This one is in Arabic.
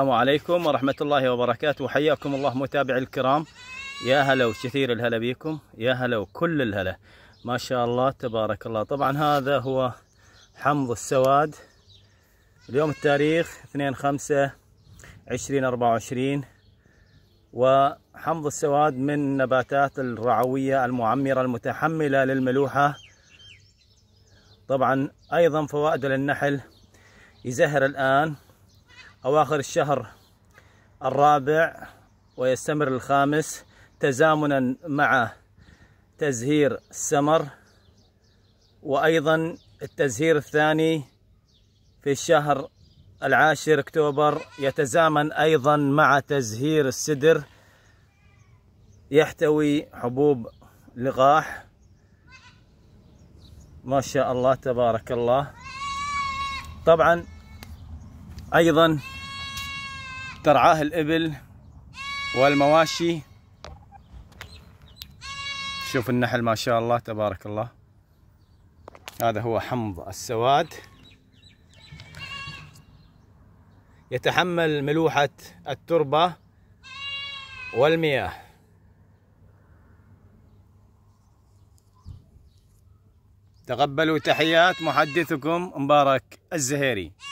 السلام عليكم ورحمة الله وبركاته وحياكم الله متابعي الكرام يا هلا وكثير الهلا بيكم يا هلا وكل الهلا ما شاء الله تبارك الله طبعا هذا هو حمض السواد اليوم التاريخ 2 5 2024 وحمض السواد من النباتات الرعوية المعمرة المتحملة للملوحة طبعا أيضا فوائده للنحل يزهر الآن أواخر الشهر الرابع ويستمر الخامس تزامنا مع تزهير السمر وأيضا التزهير الثاني في الشهر العاشر اكتوبر يتزامن أيضا مع تزهير السدر يحتوي حبوب لقاح ما شاء الله تبارك الله طبعا أيضا ترعاه الإبل والمواشي شوف النحل ما شاء الله تبارك الله هذا هو حمض السواد يتحمل ملوحة التربة والمياه تقبلوا تحيات محدثكم مبارك الزهيري